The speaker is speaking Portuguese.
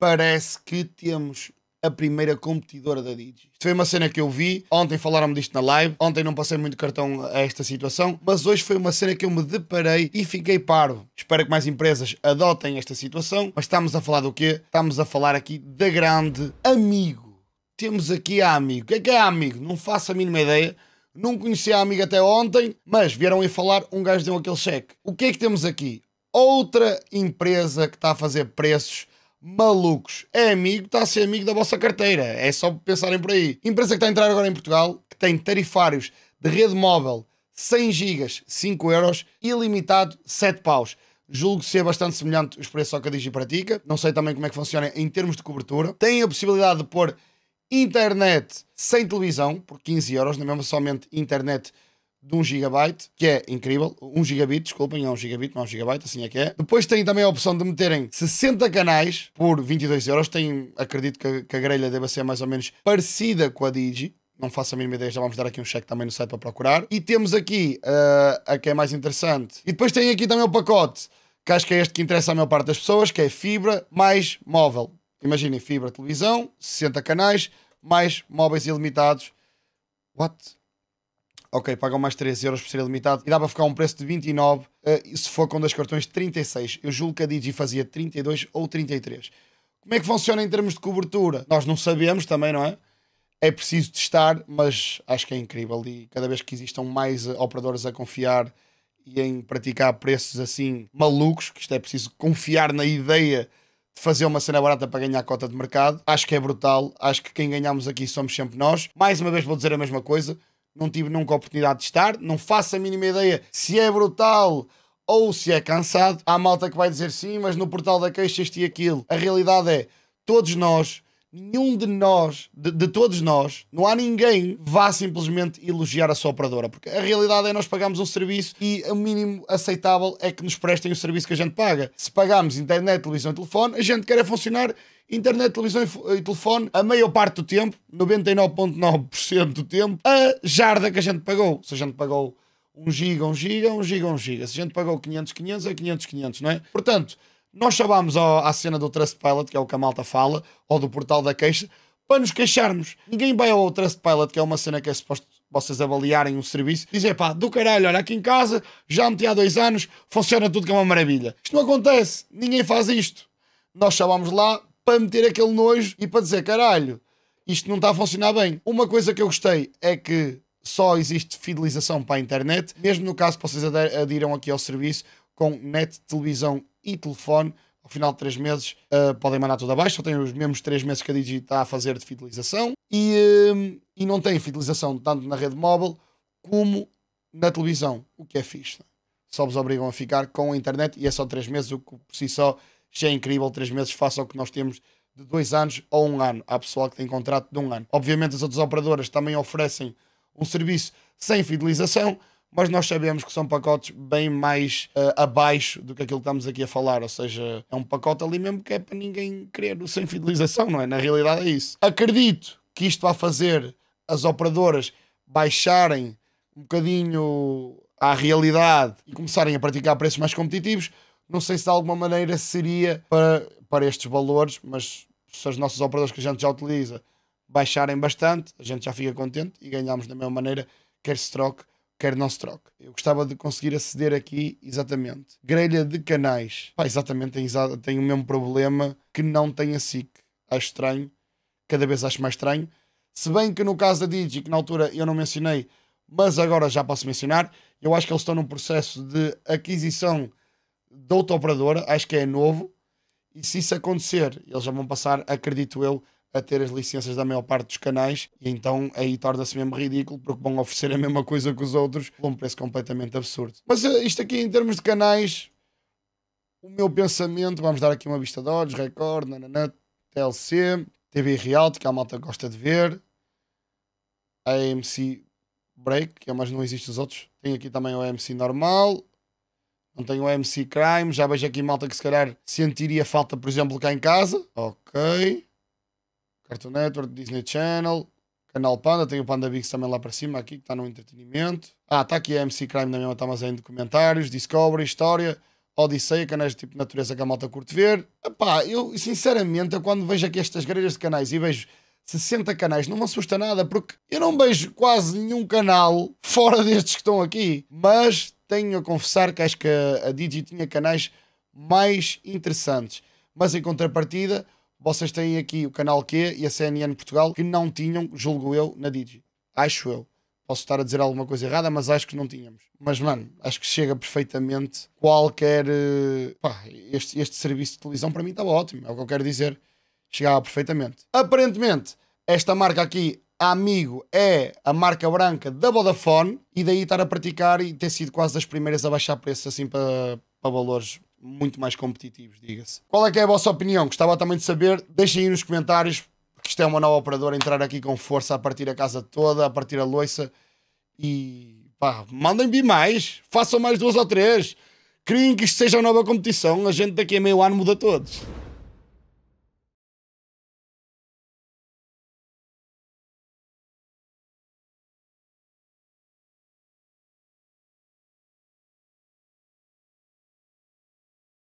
parece que temos a primeira competidora da Digi. Isto foi uma cena que eu vi, ontem falaram-me disto na live, ontem não passei muito cartão a esta situação, mas hoje foi uma cena que eu me deparei e fiquei parvo. Espero que mais empresas adotem esta situação, mas estamos a falar do quê? Estamos a falar aqui da grande Amigo. Temos aqui a Amigo. O que é que é a Amigo? Não faço a mínima ideia. Não conhecia a amiga até ontem, mas vieram aí falar, um gajo deu aquele cheque. O que é que temos aqui? Outra empresa que está a fazer preços malucos. É amigo, está a ser amigo da vossa carteira. É só pensarem por aí. Empresa que está a entrar agora em Portugal, que tem tarifários de rede móvel 100 gigas, 5 euros, ilimitado, 7 paus. Julgo ser bastante semelhante os preços ao que a Digi pratica. Não sei também como é que funciona em termos de cobertura. Tem a possibilidade de pôr internet sem televisão, por 15 euros, não é mesmo somente internet de 1 gigabyte, que é incrível. 1 gigabit, desculpem, é 1 gigabit, não é 1 gigabyte, assim é que é. Depois tem também a opção de meterem 60 canais por 22 euros. Tem, acredito que a, que a grelha deva ser mais ou menos parecida com a Digi. Não faço a mínima ideia, já vamos dar aqui um cheque também no site para procurar. E temos aqui uh, a que é mais interessante. E depois tem aqui também o pacote, que acho que é este que interessa à maior parte das pessoas, que é fibra mais móvel. Imaginem, fibra televisão, 60 canais, mais móveis ilimitados. What? ok, pagam mais 3 euros por ser limitado e dá para ficar um preço de 29 uh, eh, se for com dois cartões 36. Eu julgo que a Digi fazia 32 ou 33. Como é que funciona em termos de cobertura? Nós não sabemos também, não é? É preciso testar, mas acho que é incrível e cada vez que existam mais eh, operadores a confiar e em praticar preços assim malucos, que isto é preciso confiar na ideia de fazer uma cena barata para ganhar a cota de mercado. Acho que é brutal, acho que quem ganhamos aqui somos sempre nós. Mais uma vez vou dizer a mesma coisa, não tive nunca a oportunidade de estar, não faço a mínima ideia se é brutal ou se é cansado. Há malta que vai dizer sim, mas no portal da queixa este e aquilo. A realidade é, todos nós nenhum de nós, de, de, todos nós, não há ninguém vá simplesmente elogiar a sua operadora, porque a realidade é nós pagamos um serviço e o mínimo aceitável é que nos prestem o serviço que a gente paga. Se pagamos internet, televisão e telefone, a gente quer é funcionar internet, televisão e telefone a maior parte do tempo, 99.9% do tempo, a jarda que a gente pagou. Se a gente pagou 1 giga, 1 giga, 1 giga, 1 giga. Se a gente pagou 500, 500, é 500, 500, não é? Portanto, nós chamámos à cena do Trustpilot, que é o que a malta fala, ou do portal da queixa, para nos queixarmos. Ninguém vai ao Trustpilot, que é uma cena que é suposto vocês avaliarem um serviço, dizer pá, do caralho, olha, aqui em casa, já meti há dois anos, funciona tudo que é uma maravilha. Isto não acontece, ninguém faz isto. Nós chamámos lá para meter aquele nojo e para dizer caralho, isto não está a funcionar bem. Uma coisa que eu gostei é que só existe fidelização para a internet, mesmo no caso que vocês adiram aqui ao serviço com net, televisão e telefone. Ao final de três meses uh, podem mandar tudo abaixo, só têm os mesmos três meses que a Digi está a fazer de fidelização e, eh, e não têm fidelização tanto na rede móvel como na televisão, o que é fixe. É? Só vos obrigam a ficar com a internet e é só três meses, o que por si só já é incrível. três meses façam o que nós temos de dois anos ou um ano. Há pessoal que tem contrato de um ano. Obviamente as outras operadoras também oferecem um serviço sem fidelização, mas nós sabemos que são pacotes bem mais uh, abaixo do que aquilo que estamos aqui a falar, ou seja, é um pacote ali mesmo que é para ninguém querer sem fidelização, não é? Na realidade é isso. Acredito que isto vá fazer as operadoras baixarem um bocadinho à realidade e começarem a praticar preços mais competitivos. Não sei se de alguma maneira seria para, para estes valores, mas se as nossas operadoras que a gente já utiliza baixarem bastante, a gente já fica contente e ganhamos da mesma maneira, quer se troque quer não se troque. Eu gostava de conseguir aceder aqui exatamente. Grelha de canais. Pá, exatamente, tem, tem o mesmo problema que não tem a SIC. Acho estranho. Cada vez acho mais estranho. Se bem que no caso da Digi, que na altura eu não mencionei, mas agora já posso mencionar, eu acho que eles estão num processo de aquisição de outra operadora, acho que é novo. E se isso acontecer, eles já vão passar, acredito eu, a ter as licenças da maior parte dos canais e então aí torna-se mesmo ridículo porque vão oferecer a mesma coisa que os outros por um preço completamente absurdo. Mas eh, isto aqui em termos de canais, o meu pensamento, vamos dar aqui uma vista de olhos, Record, nananã, TLC, TV Real, que a malta gosta de ver, a AMC Break, que é, mas não existe os outros. Tem aqui também o AMC normal, não tenho AMC Crime, já vejo aqui malta que se calhar sentiria falta, por exemplo, cá em casa. Ok. Cartoon Network, Disney Channel, Canal Panda, tem o Panda Bix também lá para cima, aqui, que está no entretenimento. Ah, está aqui a MC Crime na mesma, está mais em documentários, Discovery, História, Odisseia, canais de tipo natureza que a malta curte ver. Epá, eu, sinceramente, eu quando vejo aqui estas grelhas de canais e vejo 60 canais, não me assusta nada, porque eu não vejo quase nenhum canal fora destes que estão aqui. Mas tenho a confessar que acho que a, a Digi tinha canais mais interessantes. Mas em contrapartida, vocês têm aqui o canal Q e a CNN Portugal que não tinham, julgo eu, na Digi. Acho eu. Posso estar a dizer alguma coisa errada, mas acho que não tínhamos. Mas, mano, acho que chega perfeitamente qualquer. Eh, pá, este, este serviço de televisão para mim estava ótimo, é o que eu quero dizer. Chegava perfeitamente. Aparentemente, esta marca aqui, Amigo, é a marca branca da Vodafone e daí estar a praticar e ter sido quase das primeiras a baixar preço assim para, para valores muito mais competitivos, diga-se. Qual é que é a vossa opinião? Gostava também de saber. Deixem aí nos comentários, porque isto é uma nova operadora entrar aqui com força a partir a casa toda, a partir a loiça e pá, mandem me mais, façam mais duas ou três, criem que isto seja uma nova competição, a gente daqui a meio ano muda todos.